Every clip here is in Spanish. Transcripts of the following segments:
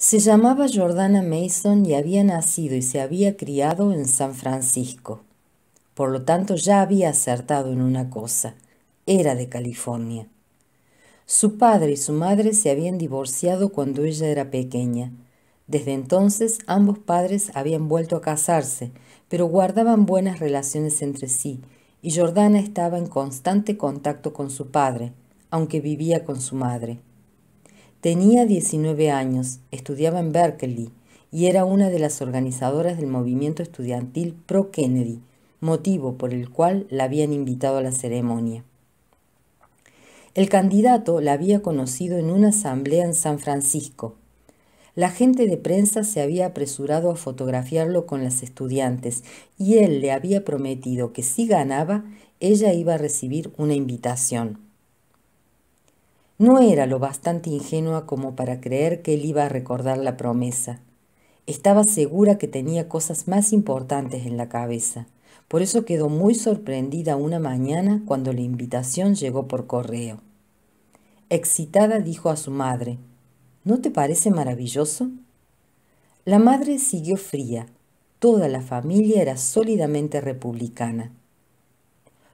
Se llamaba Jordana Mason y había nacido y se había criado en San Francisco. Por lo tanto, ya había acertado en una cosa. Era de California. Su padre y su madre se habían divorciado cuando ella era pequeña. Desde entonces ambos padres habían vuelto a casarse, pero guardaban buenas relaciones entre sí, y Jordana estaba en constante contacto con su padre, aunque vivía con su madre. Tenía 19 años, estudiaba en Berkeley y era una de las organizadoras del movimiento estudiantil pro Kennedy, motivo por el cual la habían invitado a la ceremonia. El candidato la había conocido en una asamblea en San Francisco. La gente de prensa se había apresurado a fotografiarlo con las estudiantes y él le había prometido que si ganaba, ella iba a recibir una invitación. No era lo bastante ingenua como para creer que él iba a recordar la promesa. Estaba segura que tenía cosas más importantes en la cabeza. Por eso quedó muy sorprendida una mañana cuando la invitación llegó por correo. Excitada dijo a su madre, ¿No te parece maravilloso? La madre siguió fría. Toda la familia era sólidamente republicana.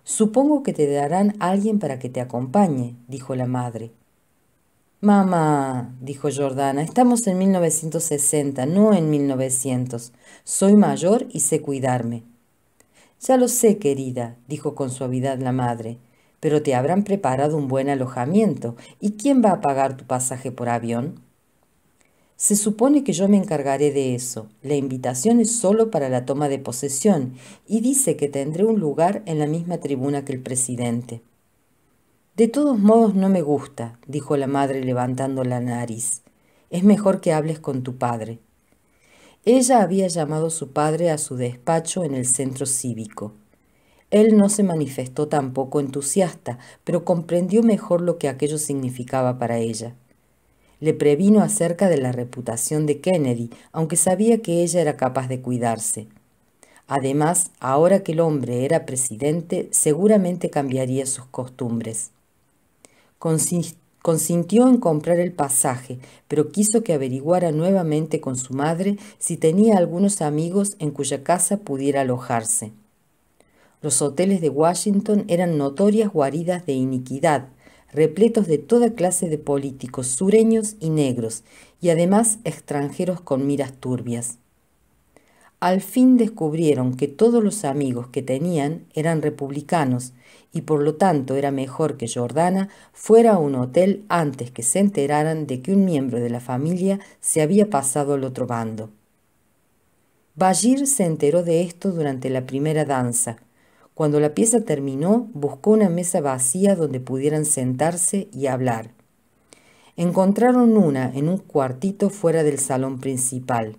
Supongo que te darán alguien para que te acompañe, dijo la madre. Mamá, dijo Jordana, estamos en 1960, no en 1900. Soy mayor y sé cuidarme. Ya lo sé, querida, dijo con suavidad la madre, pero te habrán preparado un buen alojamiento. ¿Y quién va a pagar tu pasaje por avión? Se supone que yo me encargaré de eso. La invitación es solo para la toma de posesión y dice que tendré un lugar en la misma tribuna que el presidente. De todos modos no me gusta, dijo la madre levantando la nariz. Es mejor que hables con tu padre. Ella había llamado a su padre a su despacho en el centro cívico. Él no se manifestó tampoco entusiasta, pero comprendió mejor lo que aquello significaba para ella. Le previno acerca de la reputación de Kennedy, aunque sabía que ella era capaz de cuidarse. Además, ahora que el hombre era presidente, seguramente cambiaría sus costumbres. Consintió en comprar el pasaje, pero quiso que averiguara nuevamente con su madre si tenía algunos amigos en cuya casa pudiera alojarse. Los hoteles de Washington eran notorias guaridas de iniquidad, repletos de toda clase de políticos sureños y negros, y además extranjeros con miras turbias. Al fin descubrieron que todos los amigos que tenían eran republicanos y por lo tanto era mejor que Jordana fuera a un hotel antes que se enteraran de que un miembro de la familia se había pasado al otro bando. Bayir se enteró de esto durante la primera danza. Cuando la pieza terminó, buscó una mesa vacía donde pudieran sentarse y hablar. Encontraron una en un cuartito fuera del salón principal.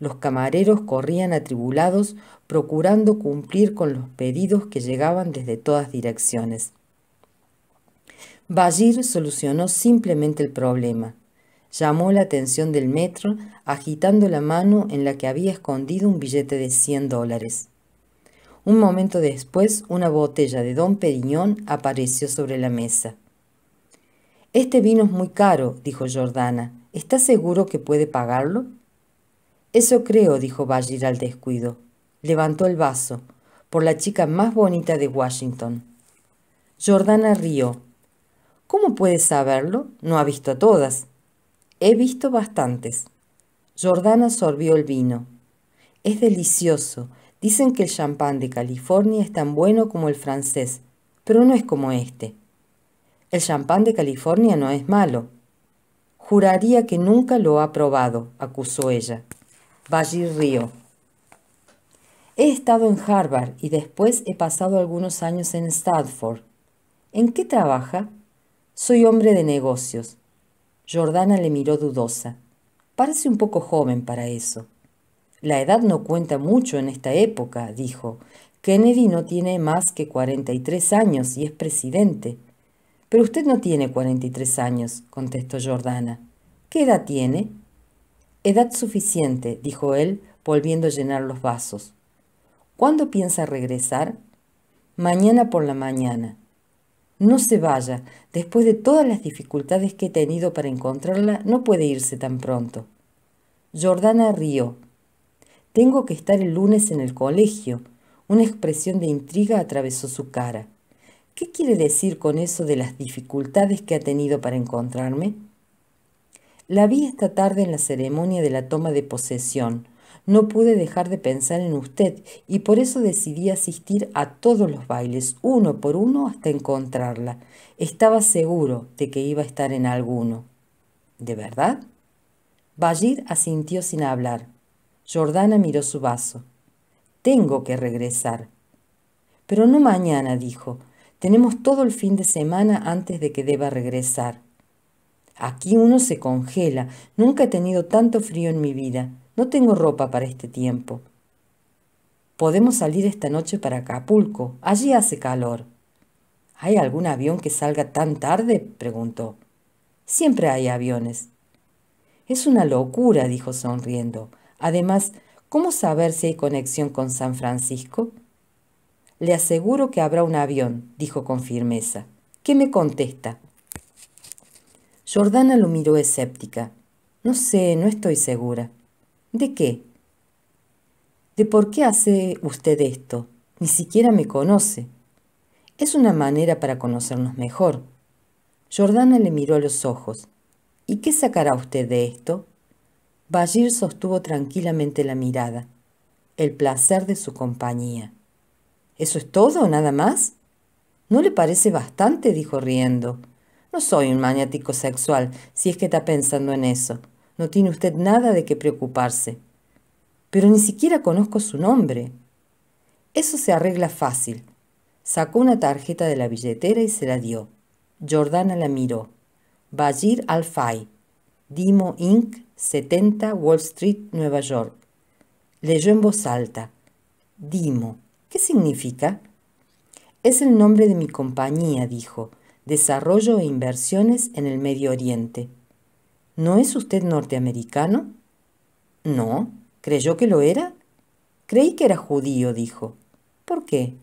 Los camareros corrían atribulados procurando cumplir con los pedidos que llegaban desde todas direcciones. Ballir solucionó simplemente el problema. Llamó la atención del metro agitando la mano en la que había escondido un billete de 100 dólares. Un momento después, una botella de Don Periñón apareció sobre la mesa. Este vino es muy caro, dijo Jordana. ¿Está seguro que puede pagarlo? Eso creo, dijo Ballir al descuido. Levantó el vaso, por la chica más bonita de Washington. Jordana rió. ¿Cómo puedes saberlo? No ha visto a todas. He visto bastantes. Jordana sorbió el vino. Es delicioso. Dicen que el champán de California es tan bueno como el francés, pero no es como este. El champán de California no es malo. Juraría que nunca lo ha probado, acusó ella. Valle Río. He estado en Harvard y después he pasado algunos años en Stanford. ¿En qué trabaja? Soy hombre de negocios. Jordana le miró dudosa. Parece un poco joven para eso. La edad no cuenta mucho en esta época, dijo. Kennedy no tiene más que 43 años y es presidente. Pero usted no tiene 43 años, contestó Jordana. ¿Qué edad tiene? Edad suficiente, dijo él, volviendo a llenar los vasos. ¿Cuándo piensa regresar? Mañana por la mañana. No se vaya. Después de todas las dificultades que he tenido para encontrarla, no puede irse tan pronto. Jordana rió. Tengo que estar el lunes en el colegio. Una expresión de intriga atravesó su cara. ¿Qué quiere decir con eso de las dificultades que ha tenido para encontrarme? La vi esta tarde en la ceremonia de la toma de posesión. No pude dejar de pensar en usted y por eso decidí asistir a todos los bailes, uno por uno, hasta encontrarla. Estaba seguro de que iba a estar en alguno. ¿De verdad? Bayir asintió sin hablar. Jordana miró su vaso. Tengo que regresar. Pero no mañana, dijo. Tenemos todo el fin de semana antes de que deba regresar. Aquí uno se congela. Nunca he tenido tanto frío en mi vida. No tengo ropa para este tiempo. Podemos salir esta noche para Acapulco. Allí hace calor. ¿Hay algún avión que salga tan tarde? preguntó. Siempre hay aviones. Es una locura, dijo sonriendo. Además, ¿cómo saber si hay conexión con San Francisco? Le aseguro que habrá un avión, dijo con firmeza. ¿Qué me contesta? Jordana lo miró escéptica. No sé, no estoy segura. ¿De qué? ¿De por qué hace usted esto? Ni siquiera me conoce. Es una manera para conocernos mejor. Jordana le miró a los ojos. ¿Y qué sacará usted de esto? Vallir sostuvo tranquilamente la mirada. El placer de su compañía. ¿Eso es todo, o nada más? ¿No le parece bastante? dijo riendo. No soy un maniático sexual, si es que está pensando en eso. No tiene usted nada de qué preocuparse. Pero ni siquiera conozco su nombre. Eso se arregla fácil. Sacó una tarjeta de la billetera y se la dio. Jordana la miró. Bajir al Dimo Inc., 70 Wall Street, Nueva York. Leyó en voz alta. Dimo. ¿Qué significa? Es el nombre de mi compañía, dijo. Desarrollo e Inversiones en el Medio Oriente. ¿No es usted norteamericano? No. ¿Creyó que lo era? Creí que era judío, dijo. ¿Por qué?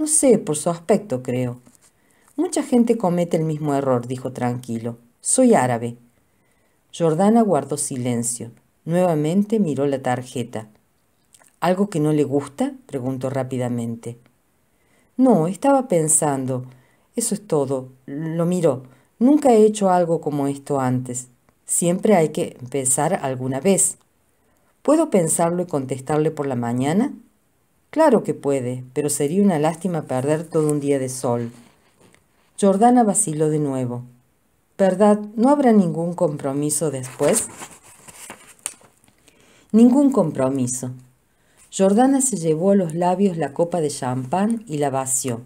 No sé, por su aspecto creo. Mucha gente comete el mismo error, dijo tranquilo. Soy árabe. Jordana guardó silencio. Nuevamente miró la tarjeta. ¿Algo que no le gusta? preguntó rápidamente. No, estaba pensando. Eso es todo, lo miro. Nunca he hecho algo como esto antes. Siempre hay que empezar alguna vez. ¿Puedo pensarlo y contestarle por la mañana? Claro que puede, pero sería una lástima perder todo un día de sol. Jordana vaciló de nuevo. ¿Verdad? ¿No habrá ningún compromiso después? Ningún compromiso. Jordana se llevó a los labios la copa de champán y la vació.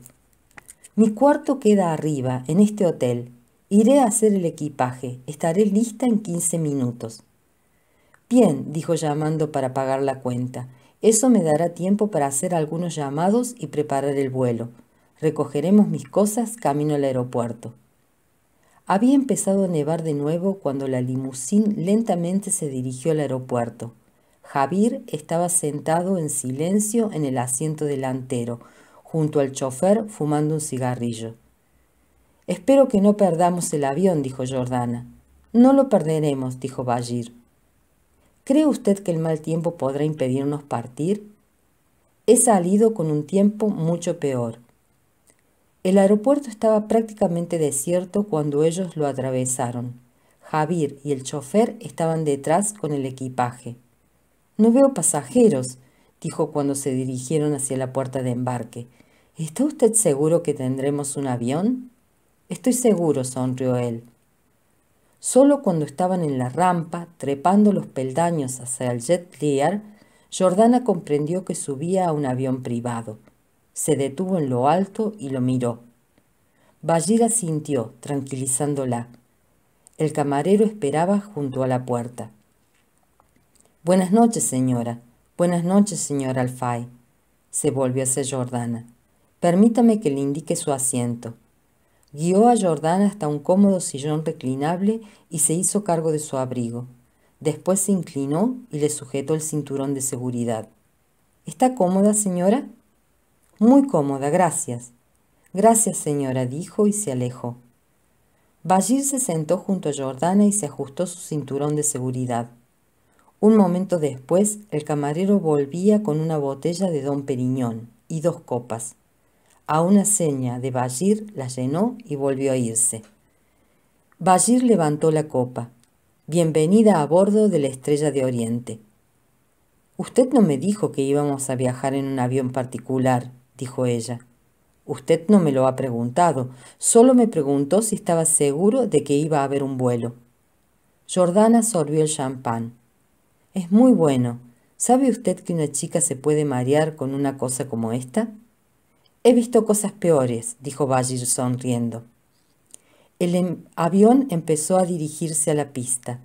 Mi cuarto queda arriba, en este hotel. Iré a hacer el equipaje. Estaré lista en 15 minutos. Bien, dijo llamando para pagar la cuenta. Eso me dará tiempo para hacer algunos llamados y preparar el vuelo. Recogeremos mis cosas camino al aeropuerto. Había empezado a nevar de nuevo cuando la limusín lentamente se dirigió al aeropuerto. Javier estaba sentado en silencio en el asiento delantero, junto al chofer fumando un cigarrillo. Espero que no perdamos el avión, dijo Jordana. No lo perderemos, dijo javier ¿Cree usted que el mal tiempo podrá impedirnos partir? He salido con un tiempo mucho peor. El aeropuerto estaba prácticamente desierto cuando ellos lo atravesaron. Javier y el chofer estaban detrás con el equipaje. No veo pasajeros, dijo cuando se dirigieron hacia la puerta de embarque. ¿Está usted seguro que tendremos un avión? Estoy seguro, sonrió él. Solo cuando estaban en la rampa, trepando los peldaños hacia el jet Lear, Jordana comprendió que subía a un avión privado. Se detuvo en lo alto y lo miró. Ballera sintió, tranquilizándola. El camarero esperaba junto a la puerta. Buenas noches, señora. Buenas noches, señor Alfay. Se volvió hacia Jordana. Permítame que le indique su asiento. Guió a Jordana hasta un cómodo sillón reclinable y se hizo cargo de su abrigo. Después se inclinó y le sujetó el cinturón de seguridad. ¿Está cómoda, señora? Muy cómoda, gracias. Gracias, señora, dijo y se alejó. Ballir se sentó junto a Jordana y se ajustó su cinturón de seguridad. Un momento después, el camarero volvía con una botella de don Periñón y dos copas. A una seña de Bajir la llenó y volvió a irse. Bajir levantó la copa. Bienvenida a bordo de la Estrella de Oriente. Usted no me dijo que íbamos a viajar en un avión particular, dijo ella. Usted no me lo ha preguntado, solo me preguntó si estaba seguro de que iba a haber un vuelo. Jordana sorbió el champán. Es muy bueno. ¿Sabe usted que una chica se puede marear con una cosa como esta? He visto cosas peores, dijo Bajir sonriendo. El em, avión empezó a dirigirse a la pista.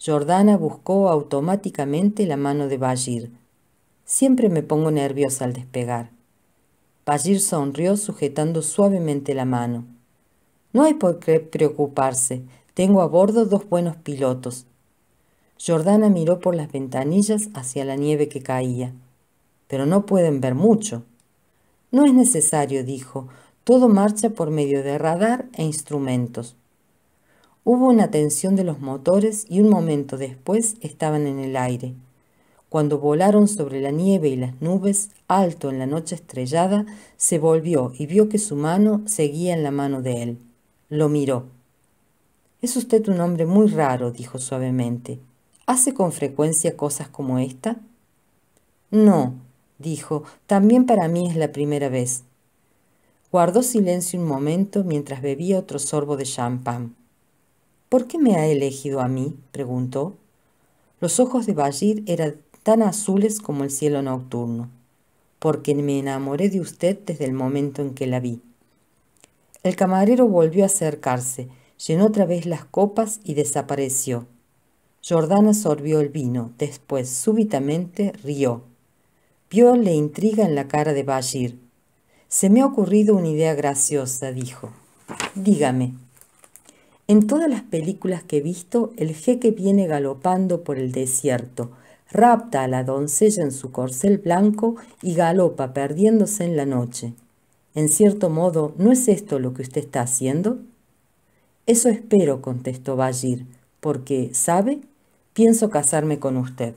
Jordana buscó automáticamente la mano de Bajir. Siempre me pongo nerviosa al despegar. Bajir sonrió sujetando suavemente la mano. No hay por qué preocuparse. Tengo a bordo dos buenos pilotos. Jordana miró por las ventanillas hacia la nieve que caía. Pero no pueden ver mucho. No es necesario, dijo, todo marcha por medio de radar e instrumentos. Hubo una tensión de los motores y un momento después estaban en el aire. Cuando volaron sobre la nieve y las nubes, alto en la noche estrellada, se volvió y vio que su mano seguía en la mano de él. Lo miró. Es usted un hombre muy raro, dijo suavemente. ¿Hace con frecuencia cosas como esta? No, dijo, también para mí es la primera vez. Guardó silencio un momento mientras bebía otro sorbo de champán. ¿Por qué me ha elegido a mí? preguntó. Los ojos de Ballir eran tan azules como el cielo nocturno. Porque me enamoré de usted desde el momento en que la vi. El camarero volvió a acercarse, llenó otra vez las copas y desapareció. Jordana sorbió el vino, después súbitamente rió vio intriga en la cara de Bashir. Se me ha ocurrido una idea graciosa, dijo. Dígame. En todas las películas que he visto, el jeque viene galopando por el desierto, rapta a la doncella en su corcel blanco y galopa perdiéndose en la noche. En cierto modo, ¿no es esto lo que usted está haciendo? Eso espero, contestó Bashir, porque, ¿sabe? Pienso casarme con usted.